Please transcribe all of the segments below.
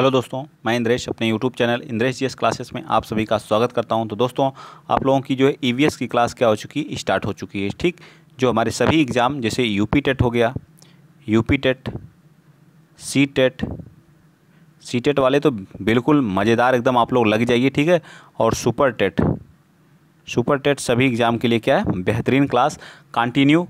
hello दोस्तों मैं इंद्रेश अपने YouTube channel Indresh ji classes में आप सभी का स्वागत करता हूं तो दोस्तों आप लोगों की जो है ई e की क्लास क्या हो चुकी स्टार्ट हो चुकी है ठीक जो हमारे सभी एग्ज़ाम जैसे यू टेट हो गया U TET C TET C TET वाले तो बिल्कुल मज़ेदार एकदम आप लोग लग जाइए ठीक है और सुपर टेट सुपर टेट सभी एग्ज़ाम के लिए क्या है बेहतरीन क्लास कंटिन्यू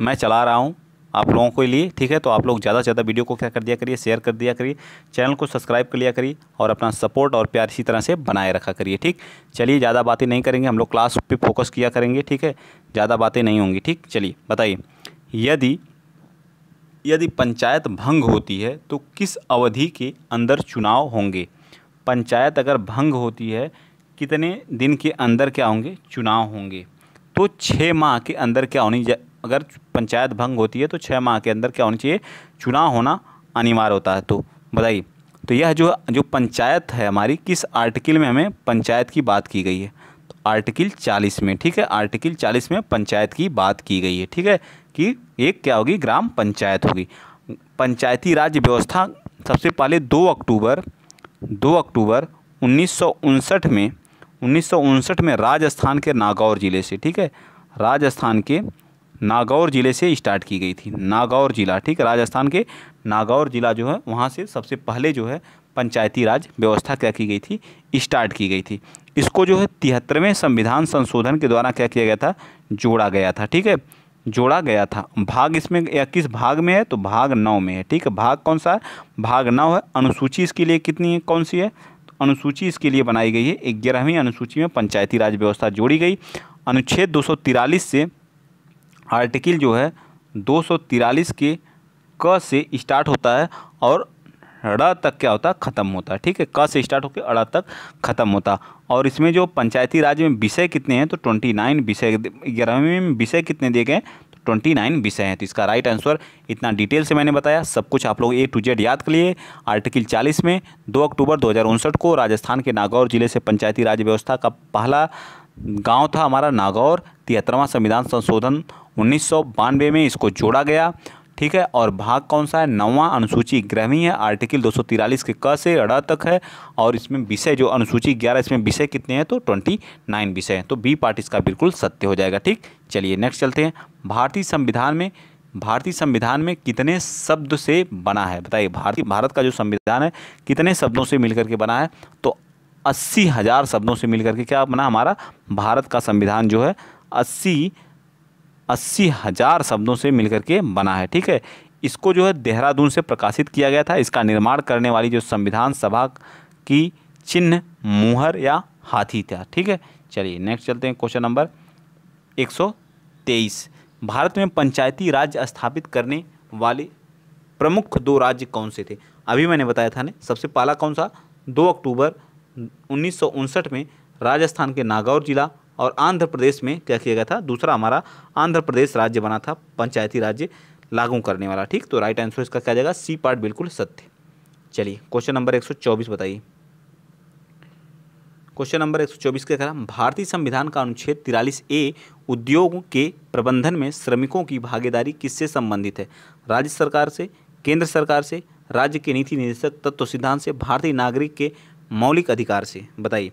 मैं चला रहा हूँ आप लोगों के लिए ठीक है तो आप लोग ज़्यादा से ज़्यादा वीडियो को क्या कर दिया करिए शेयर कर दिया करिए चैनल को सब्सक्राइब कर लिया करिए और अपना सपोर्ट और प्यार इसी तरह से बनाए रखा करिए ठीक चलिए ज़्यादा बातें नहीं करेंगे हम लोग क्लास पर फोकस किया करेंगे ठीक है ज़्यादा बातें नहीं होंगी ठीक चलिए बताइए यदि यदि पंचायत भंग होती है तो किस अवधि के अंदर चुनाव होंगे पंचायत अगर भंग होती है कितने दिन के अंदर क्या होंगे चुनाव होंगे तो छः माह के अंदर क्या होनी अगर पंचायत भंग होती है तो छः माह के अंदर क्या होना चाहिए चुनाव होना अनिवार्य होता है तो बताइए तो यह जो जो पंचायत है हमारी किस आर्टिकल में हमें पंचायत की बात की गई है तो आर्टिकल चालीस में ठीक है आर्टिकल चालीस में पंचायत की बात की गई है ठीक है कि एक क्या होगी ग्राम पंचायत होगी पंचायती राज व्यवस्था सबसे पहले दो अक्टूबर दो अक्टूबर उन्नीस में उन्नीस में राजस्थान के नागौर ज़िले से ठीक है राजस्थान के नागौर ज़िले से स्टार्ट की गई थी नागौर ज़िला ठीक है राजस्थान के नागौर ज़िला जो है वहाँ से सबसे पहले जो है पंचायती राज व्यवस्था क्या की गई थी स्टार्ट की गई थी इसको जो है तिहत्तरवें संविधान संशोधन के द्वारा क्या किया गया था जोड़ा गया था ठीक है जोड़ा गया था भाग इसमें या किस भाग में है तो भाग नौ में है ठीक है भाग कौन सा है भाग नौ है अनुसूची इसके लिए कितनी है कौन सी है तो अनुसूची इसके लिए बनाई गई है ग्यारहवीं अनुसूची में पंचायती राज व्यवस्था जोड़ी गई अनुच्छेद दो से आर्टिकल जो है दो के क से स्टार्ट होता है और अड़ा तक क्या होता है ख़त्म होता है ठीक है क से स्टार्ट होकर अड़ा तक ख़त्म होता और इसमें जो पंचायती राज में विषय कितने हैं तो ट्वेंटी नाइन विषय ग्यारहवीं में विषय कितने दिए गए तो ट्वेंटी नाइन विषय हैं तो इसका राइट आंसर इतना डिटेल से मैंने बताया सब कुछ आप लोग ए टू जेड याद कर लिए आर्टिकल चालीस में दो अक्टूबर दो को राजस्थान के नागौर जिले से पंचायती राज व्यवस्था का पहला गाँव था हमारा नागौर तिहत्तरवां संविधान संशोधन उन्नीस में इसको जोड़ा गया ठीक है और भाग कौन सा है नवा अनुसूची ग्रहवीं है आर्टिकल दो के क से अड़ा तक है और इसमें विषय जो अनुसूची ग्यारह इसमें विषय कितने हैं तो ट्वेंटी नाइन विषय हैं तो बी पार्ट इसका बिल्कुल सत्य हो जाएगा ठीक चलिए नेक्स्ट चलते हैं भारतीय संविधान में भारतीय संविधान में कितने शब्द से बना है बताइए भारतीय भारत का जो संविधान है कितने शब्दों से मिलकर के बना है तो अस्सी हज़ार शब्दों से मिलकर के क्या बना हमारा भारत का संविधान जो है अस्सी अस्सी हज़ार शब्दों से मिलकर के बना है ठीक है इसको जो है देहरादून से प्रकाशित किया गया था इसका निर्माण करने वाली जो संविधान सभा की चिन्ह मुहर या हाथी था ठीक है चलिए नेक्स्ट चलते हैं क्वेश्चन नंबर 123 भारत में पंचायती राज स्थापित करने वाले प्रमुख दो राज्य कौन से थे अभी मैंने बताया था ने सबसे पहला कौन सा दो अक्टूबर उन्नीस में राजस्थान के नागौर जिला और आंध्र प्रदेश में क्या किया गया था दूसरा हमारा आंध्र प्रदेश राज्य बना था पंचायती राज्य लागू करने वाला ठीक तो राइट आंसर इसका क्या जाएगा सी पार्ट बिल्कुल सत्य चलिए क्वेश्चन नंबर 124 बताइए क्वेश्चन नंबर 124 क्या करा भारतीय संविधान का अनुच्छेद तिरालीस ए उद्योग के प्रबंधन में श्रमिकों की भागीदारी किससे संबंधित है राज्य सरकार से केंद्र सरकार से राज्य के नीति निदेशक तत्व सिद्धांत से भारतीय नागरिक के मौलिक अधिकार से बताइए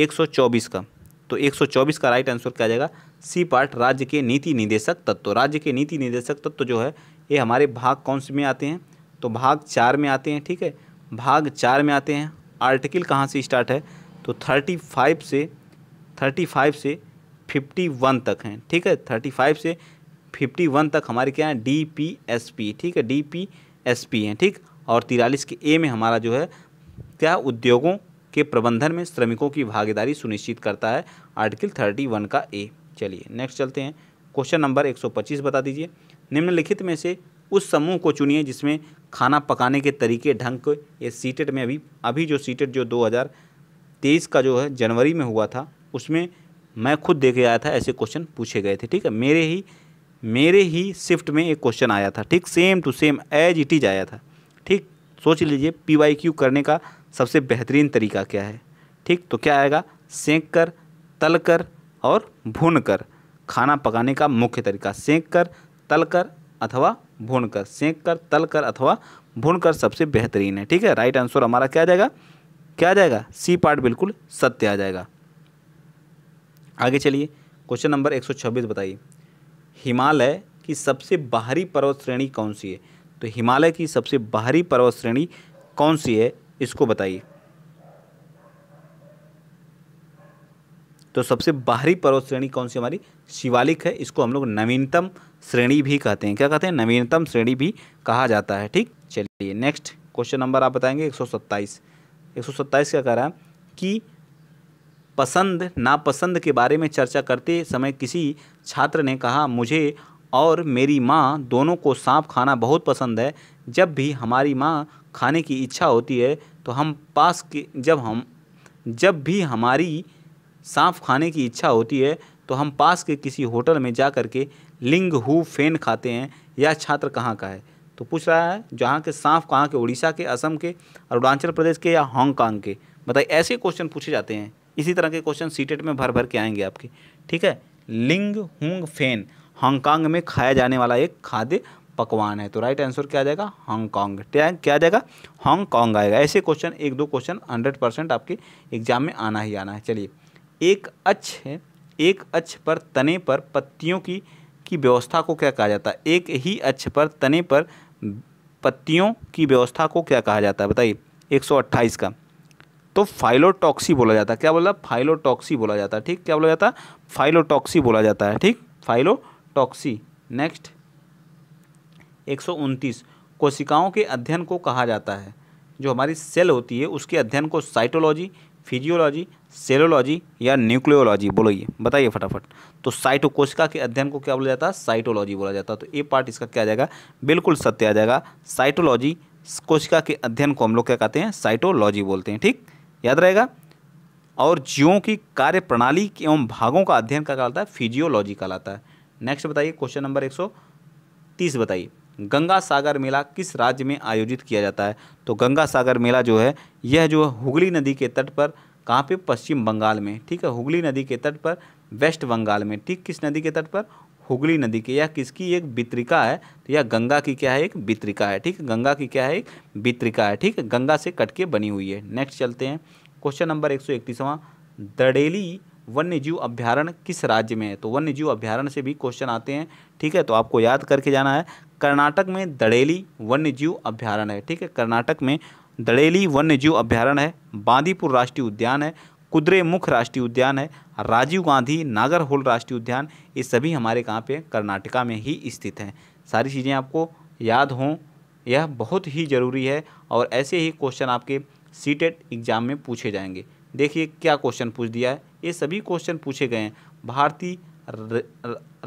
124 का तो 124 का राइट आंसर क्या जाएगा सी पार्ट राज्य के नीति निदेशक तत्व राज्य के नीति निदेशक तत्व जो है ये हमारे भाग कौन से में आते हैं तो भाग चार में आते हैं ठीक है भाग चार में आते हैं आर्टिकल कहाँ से स्टार्ट है तो थर्टी फाइव से थर्टी फाइव से फिफ्टी वन तक हैं ठीक है थर्टी फाइव से फिफ्टी वन तक हमारे क्या हैं डी पी एस पी ठीक है डी पी एस पी हैं ठीक और तिरालीस के ए में हमारा जो है क्या उद्योगों के प्रबंधन में श्रमिकों की भागीदारी सुनिश्चित करता है आर्टिकल थर्टी वन का ए चलिए नेक्स्ट चलते हैं क्वेश्चन नंबर एक सौ पच्चीस बता दीजिए निम्नलिखित में से उस समूह को चुनिए जिसमें खाना पकाने के तरीके ढंग ये सीटेट में अभी अभी जो सीटेट जो तेईस का जो है जनवरी में हुआ था उसमें मैं खुद देखे आया था ऐसे क्वेश्चन पूछे गए थे ठीक है मेरे ही मेरे ही शिफ्ट में एक क्वेश्चन आया था ठीक same to same as it is आया था ठीक सोच लीजिए पी वाई क्यू करने का सबसे बेहतरीन तरीका क्या है ठीक तो क्या आएगा सेंक कर तल कर और भून कर खाना पकाने का मुख्य तरीका सेंक कर तल कर अथवा भून कर सेंक कर तल कर अथवा भून कर सबसे बेहतरीन है ठीक है राइट आंसर हमारा क्या आ जाएगा क्या आ जाएगा सी पार्ट बिल्कुल सत्य आ जाएगा आगे चलिए क्वेश्चन नंबर एक सौ छब्बीस बताइए हिमालय की सबसे बाहरी पर्वत श्रेणी कौन सी है तो हिमालय की सबसे बाहरी पर्वत श्रेणी कौन सी है इसको बताइए तो सबसे बाहरी पर्वत श्रेणी कौन सी हमारी शिवालिक है इसको हम लोग नवीनतम श्रेणी भी कहते हैं क्या कहते हैं नवीनतम श्रेणी भी कहा जाता है ठीक चलिए नेक्स्ट क्वेश्चन नंबर आप बताएंगे 127 127 क्या कह रहा है कि पसंद नापसंद के बारे में चर्चा करते समय किसी छात्र ने कहा मुझे और मेरी माँ दोनों को सांप खाना बहुत पसंद है जब भी हमारी माँ खाने की इच्छा होती है तो हम पास के जब हम जब भी हमारी सांप खाने की इच्छा होती है तो हम पास के किसी होटल में जा कर के लिंग हु फेन खाते हैं यह छात्र कहाँ का है तो पूछ रहा है जहाँ के सांप कहाँ के उड़ीसा के असम के अरुणाचल प्रदेश के या हांगकॉन्ग के बताइए ऐसे क्वेश्चन पूछे जाते हैं इसी तरह के क्वेश्चन सीटेट में भर भर के आएंगे आपके ठीक है लिंग हुंग फेन हांगकांग में खाया जाने वाला एक खाद्य पकवान है तो राइट आंसर क्या आ जाएगा हांगकांग क्या आ जाएगा हांगकांग आएगा ऐसे क्वेश्चन एक दो क्वेश्चन हंड्रेड परसेंट आपके एग्जाम में आना ही आना है चलिए एक अच्छ है एक अच्छ पर तने पर पत्तियों की की व्यवस्था को क्या कहा जाता है एक ही अच्छ पर तने पर पत्तियों की व्यवस्था को क्या कहा जाता है बताइए एक का तो फाइलोटॉक्सी बोला जाता है क्या बोला फाइलोटॉक्सी बोला जाता है ठीक क्या बोला जाता है फाइलोटॉक्सी बोला जाता है ठीक फाइलो टॉक्सी नेक्स्ट एक कोशिकाओं के अध्ययन को कहा जाता है जो हमारी सेल होती है उसके अध्ययन को साइटोलॉजी फिजियोलॉजी सेलोलॉजी या न्यूक्लियोलॉजी बोलोइए बताइए फटाफट तो साइटो कोशिका के अध्ययन को क्या बोला जाता है साइटोलॉजी बोला जाता है तो ये पार्ट इसका क्या आ जाएगा बिल्कुल सत्य आ जाएगा साइटोलॉजी कोशिका के अध्ययन को हम लोग क्या कहते हैं साइटोलॉजी बोलते हैं ठीक याद रहेगा और जीवों की कार्य प्रणाली एवं भागों का अध्ययन क्या कहलाता है फिजियोलॉजी कहलाता है नेक्स्ट बताइए क्वेश्चन नंबर 130 बताइए गंगा सागर मेला किस राज्य में आयोजित किया जाता है तो गंगा सागर मेला जो है यह जो हुगली नदी के तट पर कहाँ पे पश्चिम बंगाल में ठीक है हुगली नदी के तट पर वेस्ट बंगाल में ठीक किस नदी के तट पर हुगली नदी की यह किसकी एक बित्रिका है तो यह गंगा की क्या है एक बित्रिका है ठीक गंगा की क्या है एक बित्रिका है ठीक गंगा से कटके बनी हुई है नेक्स्ट चलते हैं क्वेश्चन नंबर एक सौ दड़ेली वन्य जीव अभ्यारण किस राज्य में है तो वन्य जीव अभ्यारण से भी क्वेश्चन आते हैं ठीक है तो आपको याद करके जाना है कर्नाटक में दड़ेली वन्य जीव अभ्यारण्य है ठीक है कर्नाटक में दड़ेली वन्य जीव अभ्यारण्य है बांदीपुर राष्ट्रीय उद्यान है कुद्रेमुख राष्ट्रीय उद्यान है राजीव गांधी होल राष्ट्रीय उद्यान ये सभी हमारे कहाँ पे कर्नाटका में ही स्थित हैं सारी चीज़ें आपको याद हों यह बहुत ही ज़रूरी है और ऐसे ही क्वेश्चन आपके सी एग्ज़ाम में पूछे जाएंगे देखिए क्या क्वेश्चन पूछ दिया है ये सभी क्वेश्चन पूछे गए हैं भारतीय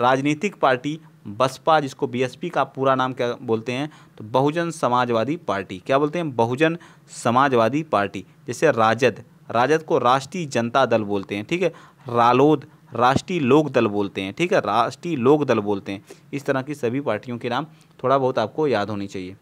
राजनीतिक पार्टी बसपा जिसको बीएसपी का पूरा नाम क्या बोलते हैं तो बहुजन समाजवादी पार्टी क्या बोलते हैं बहुजन समाजवादी पार्टी जैसे राजद राजद को राष्ट्रीय जनता दल बोलते हैं ठीक है रालोद राष्ट्रीय लोक दल बोलते हैं ठीक है राष्ट्रीय लोक दल बोलते हैं इस तरह की सभी पार्टियों के नाम थोड़ा बहुत आपको याद होनी चाहिए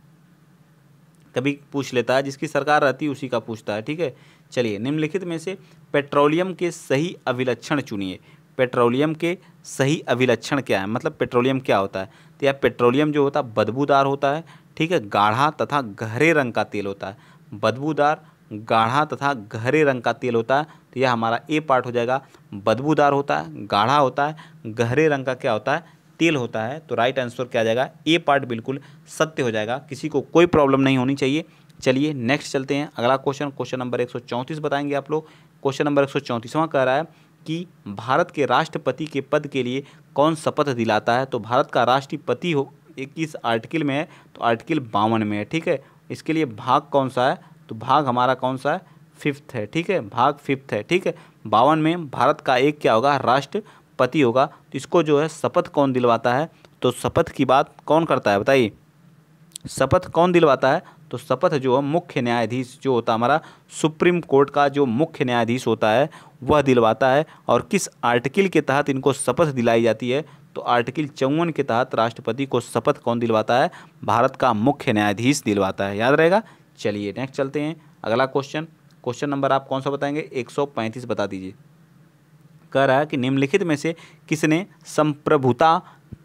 कभी पूछ लेता है जिसकी सरकार रहती है उसी का पूछता है ठीक है चलिए निम्नलिखित में से पेट्रोलियम के सही अभिलक्षण चुनिए पेट्रोलियम के सही अभिलक्षण क्या है मतलब पेट्रोलियम क्या होता है तो यह पेट्रोलियम जो होता है बदबूदार होता है ठीक है गाढ़ा तथा गहरे रंग का तेल होता है बदबूदार गाढ़ा तथा गहरे रंग का तेल होता है तो यह हमारा ए पार्ट हो जाएगा बदबूदार होता है गाढ़ा होता है गहरे रंग का क्या होता है तेल होता है तो राइट आंसर क्या आ जाएगा ए पार्ट बिल्कुल सत्य हो जाएगा किसी को कोई प्रॉब्लम नहीं होनी चाहिए चलिए नेक्स्ट चलते हैं अगला क्वेश्चन क्वेश्चन नंबर एक बताएंगे आप लोग क्वेश्चन नंबर एक सौ कह रहा है कि भारत के राष्ट्रपति के पद के लिए कौन शपथ दिलाता है तो भारत का राष्ट्रपति हो इक्कीस आर्टिकल में है तो आर्टिकल बावन में है ठीक है इसके लिए भाग कौन सा है तो भाग हमारा कौन सा है फिफ्थ है ठीक है भाग फिफ्थ है ठीक है बावन में भारत का एक क्या होगा राष्ट्रपति होगा तो इसको जो है शपथ कौन दिलवाता है तो शपथ की बात कौन करता है बताइए शपथ कौन दिलवाता है तो शपथ जो है मुख्य न्यायाधीश जो होता है हमारा सुप्रीम कोर्ट का जो मुख्य न्यायाधीश होता है वह दिलवाता है और किस आर्टिकल के तहत इनको शपथ दिलाई जाती है तो आर्टिकल चौवन के तहत राष्ट्रपति को शपथ कौन दिलवाता है भारत का मुख्य न्यायाधीश दिलवाता है याद रहेगा चलिए नेक्स्ट चलते हैं अगला क्वेश्चन क्वेश्चन नंबर आप कौन सा बताएंगे 135 बता दीजिए कह रहा है कि निम्नलिखित में से किसने संप्रभुता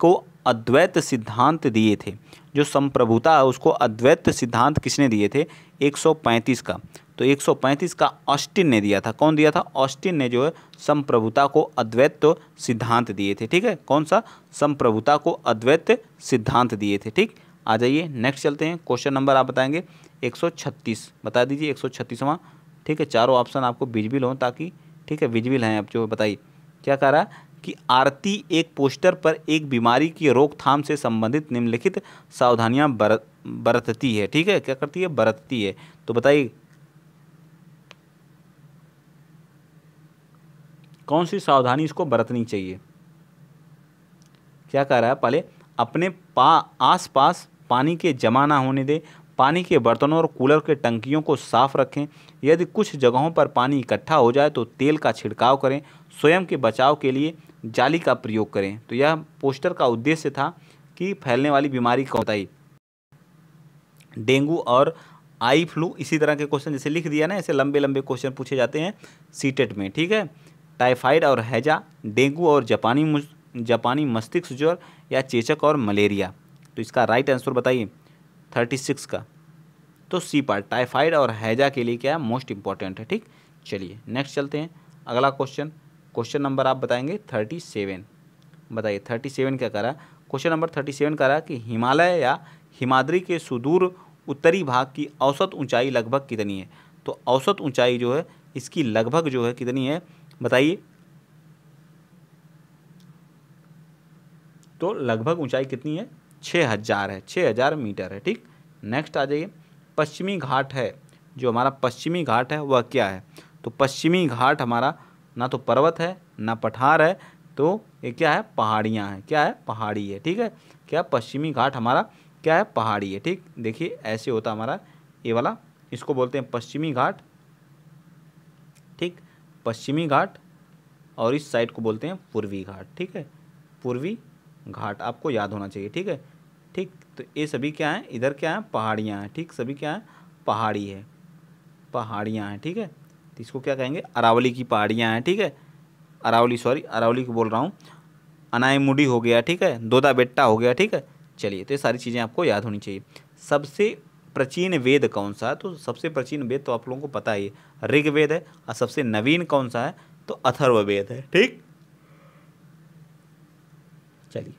को अद्वैत सिद्धांत दिए थे जो संप्रभुता है उसको अद्वैत सिद्धांत किसने दिए थे 135 का तो 135 का ऑस्टिन ने दिया था कौन दिया था ऑस्टिन ने जो है संप्रभुता को अद्वैत तो सिद्धांत दिए थे ठीक है कौन सा संप्रभुता को अद्वैत सिद्धांत दिए थे ठीक आ जाइए नेक्स्ट चलते हैं क्वेश्चन नंबर आप बताएंगे 136 बता दीजिए एक सौ ठीक है चारों ऑप्शन आपको बिजबिल हों ताकि ठीक है बिजबिल हैं आप जो बताइए क्या कह रहा है कि आरती एक पोस्टर पर एक बीमारी की रोकथाम से संबंधित निम्नलिखित सावधानियां बरत बरतती है ठीक है क्या करती है बरतती है तो बताइए कौन सी सावधानी इसको बरतनी चाहिए क्या कह रहा है पहले अपने पा आसपास पानी के जमा ना होने दें पानी के बर्तनों और कूलर के टंकियों को साफ रखें यदि कुछ जगहों पर पानी इकट्ठा हो जाए तो तेल का छिड़काव करें स्वयं के बचाव के लिए जाली का प्रयोग करें तो यह पोस्टर का उद्देश्य था कि फैलने वाली बीमारी कौन बताई डेंगू और आई फ्लू इसी तरह के क्वेश्चन जैसे लिख दिया ना ऐसे लंबे लंबे क्वेश्चन पूछे जाते हैं सीटेट e में ठीक है टाइफाइड और हैजा डेंगू और जापानी जापानी मस्तिष्क ज्वर या चेचक और मलेरिया तो इसका राइट आंसर बताइए थर्टी सिक्स का तो सी पार्ट टाइफाइड और हैजा के लिए क्या है मोस्ट इंपॉर्टेंट है ठीक चलिए नेक्स्ट चलते हैं अगला क्वेश्चन क्वेश्चन नंबर आप बताएंगे थर्टी सेवन बताइए थर्टी सेवन क्या करा क्वेश्चन नंबर थर्टी सेवन करा कि हिमालय या हिमाद्री के सुदूर उत्तरी भाग की औसत ऊंचाई लगभग कितनी है तो औसत ऊंचाई जो है इसकी लगभग जो है कितनी है बताइए तो लगभग ऊंचाई कितनी है छः हज़ार है छः हज़ार मीटर है ठीक नेक्स्ट आ जाइए पश्चिमी घाट है जो हमारा पश्चिमी घाट है वह क्या है तो पश्चिमी घाट हमारा ना तो पर्वत है ना पठार है तो ये क्या है पहाड़ियाँ हैं क्या है पहाड़ी है ठीक है क्या पश्चिमी घाट हमारा क्या है पहाड़ी है ठीक देखिए ऐसे होता हमारा ये वाला इसको बोलते हैं पश्चिमी घाट ठीक पश्चिमी घाट और इस साइड को बोलते हैं पूर्वी घाट ठीक है पूर्वी घाट आपको याद होना चाहिए ठीक है ठीक तो ये सभी क्या हैं इधर क्या है पहाड़ियाँ हैं ठीक सभी क्या हैं पहाड़ी है पहाड़ियाँ हैं ठीक है तो इसको क्या कहेंगे अरावली की पहाड़ियाँ हैं ठीक है अरावली सॉरी अरावली को बोल रहा हूँ अनायमुडी हो गया ठीक है दोदा बेट्टा हो गया ठीक है चलिए तो ये सारी चीज़ें आपको याद होनी चाहिए सबसे प्राचीन वेद कौन सा है तो सबसे प्राचीन वेद तो आप लोगों को पता ही है ऋग वेद है और सबसे नवीन कौन सा है तो अथर्व वेद है ठीक चलिए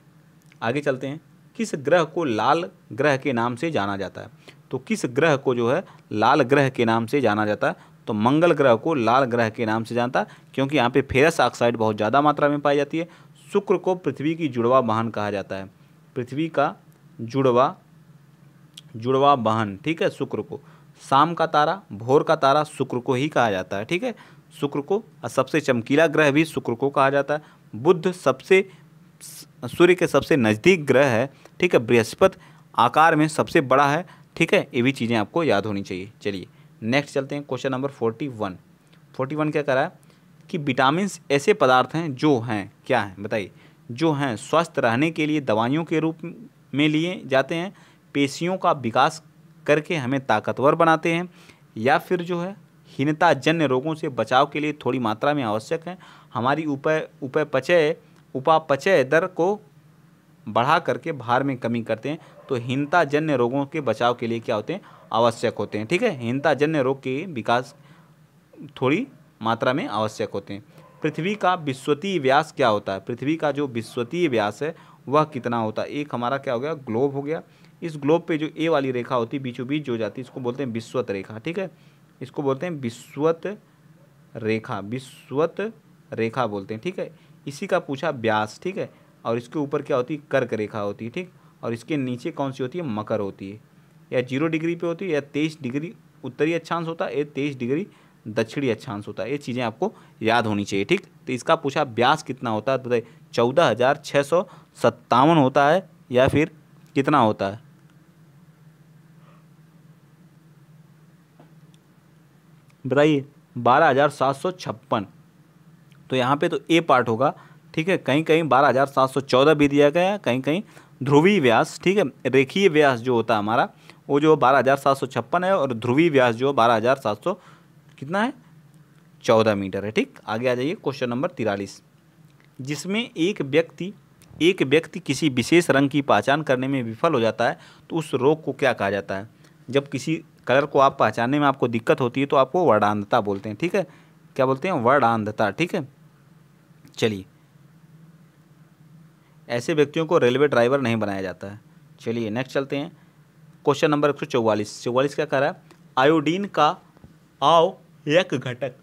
आगे चलते हैं किस ग्रह को लाल ग्रह के नाम से जाना जाता है तो किस ग्रह को जो है लाल ग्रह के नाम से जाना जाता है तो मंगल ग्रह को लाल ग्रह के नाम से जानता क्योंकि यहाँ पे फेरस ऑक्साइड बहुत ज़्यादा मात्रा में पाई जाती है शुक्र को पृथ्वी की जुड़वा वाहन कहा जाता है पृथ्वी का जुड़वा जुड़वा वाहन ठीक है शुक्र को शाम का तारा भोर का तारा शुक्र को ही कहा जाता है ठीक है शुक्र को और सबसे चमकीला ग्रह भी शुक्र को कहा जाता है बुद्ध सबसे सूर्य के सबसे नज़दीक ग्रह है ठीक है बृहस्पति आकार में सबसे बड़ा है ठीक है ये भी चीज़ें आपको याद होनी चाहिए चलिए नेक्स्ट चलते हैं question number forty one forty one क्या करा है कि विटामिन ऐसे पदार्थ हैं जो हैं क्या हैं बताइए जो हैं स्वस्थ रहने के लिए दवाइयों के रूप में लिए जाते हैं पेशियों का विकास करके हमें ताकतवर बनाते हैं या फिर जो है हीनताजन्य रोगों से बचाव के लिए थोड़ी मात्रा में आवश्यक है हमारी उपय उपय पचय उपापचय दर को बढ़ा करके भार में कमी करते हैं तो हीनताजन्य रोगों के बचाव के लिए क्या होते हैं आवश्यक होते हैं ठीक है हिंताजन्य रोग के विकास थोड़ी मात्रा में आवश्यक होते हैं पृथ्वी का विश्वतीय व्यास क्या होता है पृथ्वी का जो विश्वतीय व्यास है वह कितना होता है एक हमारा क्या हो गया ग्लोब हो गया इस ग्लोब पे जो ए वाली रेखा होती है बीचों बीच जो जाती है इसको बोलते हैं विश्वत रेखा ठीक है इसको बोलते हैं विश्वत रेखा विश्वत रेखा बोलते हैं ठीक है इसी का पूछा व्यास ठीक है और इसके ऊपर क्या होती है कर्क रेखा होती है ठीक और इसके नीचे कौन सी होती है मकर होती है या जीरो डिग्री पे होती है या तेईस डिग्री उत्तरी अक्षांश होता है या तेईस डिग्री दक्षिणी अक्षांश होता है ये चीज़ें आपको याद होनी चाहिए ठीक तो इसका पूछा ब्यास कितना होता है तो बताइए चौदह हज़ार छः सौ सत्तावन होता है या फिर कितना होता है बताइए बारह हज़ार सात सौ छप्पन तो यहाँ पे तो ए पार्ट होगा ठीक है कहीं कहीं बारह हज़ार सात सौ चौदह भी दिया गया है कहीं कहीं ध्रुवीय व्यास ठीक है रेखीय व्यास जो होता है हमारा वो जो बारह हज़ार सात सौ छप्पन है और ध्रुवी व्यास जो बारह हज़ार सात सौ कितना है चौदह मीटर है ठीक आगे आ जाइए क्वेश्चन नंबर तिरालीस जिसमें एक व्यक्ति एक व्यक्ति किसी विशेष रंग की पहचान करने में विफल हो जाता है तो उस रोग को क्या कहा जाता है जब किसी कलर को आप पहचानने में आपको दिक्कत होती है तो आपको वर्णांधता बोलते हैं ठीक है क्या बोलते हैं वर्णांधता ठीक है चलिए ऐसे व्यक्तियों को रेलवे ड्राइवर नहीं बनाया जाता है चलिए नेक्स्ट चलते हैं क्वेश्चन नंबर एक सौ चौवालीस चौवालीस क्या कर रहा है आयोडीन का आओ एक घटक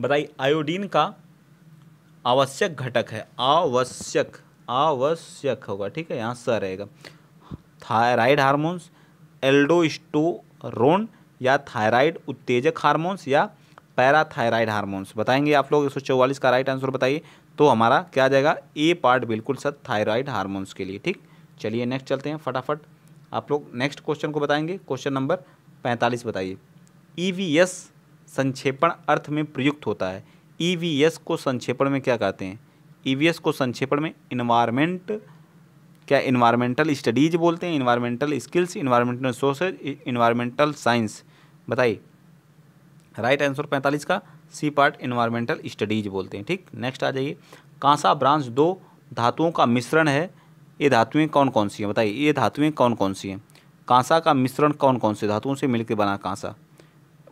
बताइए आयोडीन का आवश्यक घटक है आवश्यक आवश्यक होगा ठीक है यहाँ स रहेगा थायराइड हार्मोन्स एल्डोस्टोरोन या थायराइड उत्तेजक हार्मोन्स या पैराथायराइड हार्मोन्स बताएंगे आप लोग चौवालीस का राइट आंसर बताइए तो हमारा क्या आ जाएगा ए पार्ट बिल्कुल सर थायराइड हार्मोन्स के लिए ठीक चलिए नेक्स्ट चलते हैं फटाफट आप लोग नेक्स्ट क्वेश्चन को बताएंगे क्वेश्चन नंबर पैंतालीस बताइए ई e संक्षेपण अर्थ में प्रयुक्त होता है ई e को संक्षेपण में क्या कहते हैं ई e को संक्षेपण में इन्वायरमेंट क्या इन्वायरमेंटल स्टडीज बोलते हैं environmental skills environmental resources environmental science बताइए राइट आंसर पैंतालीस का सी पार्ट इन्वायरमेंटल स्टडीज बोलते हैं ठीक नेक्स्ट आ जाइए कांसा ब्रांच दो धातुओं का मिश्रण है ये धातुएं कौन कौन सी हैं बताइए ये धातुएं कौन कौन सी हैं कांसा का मिश्रण कौन कौन से धातुओं से मिलकर बना कांसा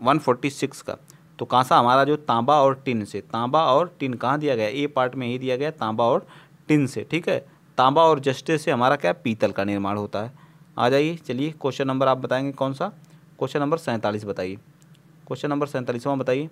146 का तो कांसा हमारा जो तांबा और टिन से तांबा और टिन कहाँ दिया गया ए पार्ट में ही दिया गया तांबा और टिन से ठीक है तांबा और जस्टे से हमारा क्या पीतल का निर्माण होता है आ जाइए चलिए क्वेश्चन नंबर आप बताएंगे कौन सा क्वेश्चन नंबर सैंतालीस बताइए क्वेश्चन नंबर सैंतालीसवां बताइए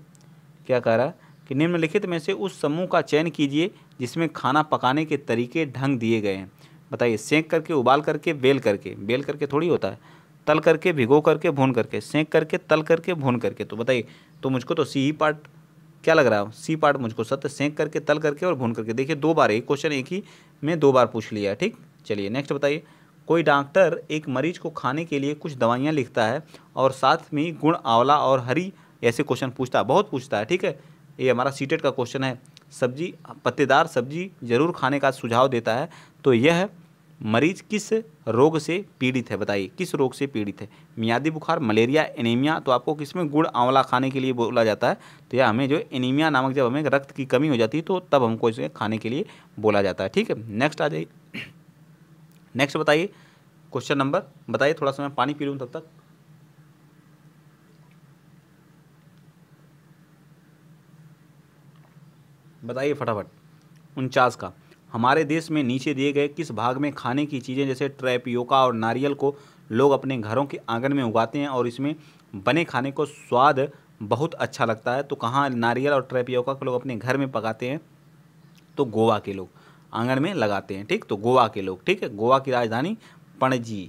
क्या कह रहा है कि निम्नलिखित में से उस समूह का चयन कीजिए जिसमें खाना पकाने के तरीके ढंग दिए गए हैं बताइए सेंक करके उबाल करके बेल करके बेल करके थोड़ी होता है तल करके भिगो करके भून करके सेंक करके तल करके भून करके तो बताइए तो मुझको तो सी ही पार्ट क्या लग रहा है सी पार्ट मुझको सत्य सेंक करके तल करके और भून करके देखिए दो बार एक क्वेश्चन एक ही में दो बार पूछ लिया ठीक चलिए नेक्स्ट बताइए कोई डॉक्टर एक मरीज को खाने के लिए कुछ दवाइयाँ लिखता है और साथ में गुण आंवला और हरी ऐसे क्वेश्चन पूछता है बहुत पूछता है ठीक है ये हमारा सीटेट का क्वेश्चन है सब्जी पत्तेदार सब्जी ज़रूर खाने का सुझाव देता है तो यह है मरीज किस रोग से पीड़ित है बताइए किस रोग से पीड़ित है मियादी बुखार मलेरिया एनीमिया तो आपको किसमें गुड़ आंवला खाने के लिए बोला जाता है तो या हमें जो एनीमिया नामक जब हमें रक्त की कमी हो जाती है तो तब हमको इसे खाने के लिए बोला जाता है ठीक है नेक्स्ट आ जाइए नेक्स्ट बताइए क्वेश्चन नंबर बताइए थोड़ा सा मैं पानी पी लूँ तब तक बताइए फटाफट उनचास का हमारे देश में नीचे दिए गए किस भाग में खाने की चीज़ें जैसे ट्रैपियोका और नारियल को लोग अपने घरों के आंगन में उगाते हैं और इसमें बने खाने को स्वाद बहुत अच्छा लगता है तो कहाँ नारियल और ट्रैपियोका को लोग अपने घर में पकाते हैं तो गोवा के लोग आंगन में लगाते हैं ठीक तो गोवा के लोग ठीक है गोवा की राजधानी पणजी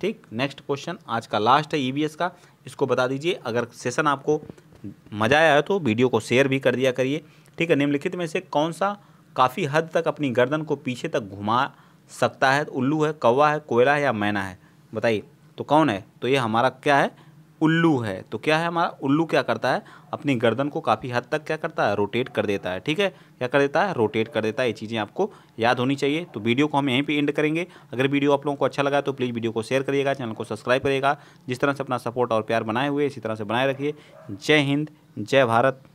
ठीक नेक्स्ट क्वेश्चन आज का लास्ट है ई e का इसको बता दीजिए अगर सेशन आपको मज़ा आया तो वीडियो को शेयर भी कर दिया करिए ठीक है निम्नलिखित में से कौन सा काफ़ी हद तक अपनी गर्दन को पीछे तक घुमा सकता है उल्लू है कौवा है कोयला है या मैना है बताइए तो कौन है तो ये हमारा क्या है उल्लू है तो क्या है हमारा उल्लू क्या करता है अपनी गर्दन को काफ़ी हद तक क्या करता है रोटेट कर देता है ठीक है क्या कर देता है रोटेट कर देता है ये चीज़ें आपको याद होनी चाहिए तो वीडियो को हम यहीं पे एंड करेंगे अगर वीडियो आप लोगों को अच्छा लगा तो प्लीज़ वीडियो को शेयर करिएगा चैनल को सब्सक्राइब करिएगा जिस तरह से अपना सपोर्ट और प्यार बनाए हुए इसी तरह से बनाए रखिए जय हिंद जय भारत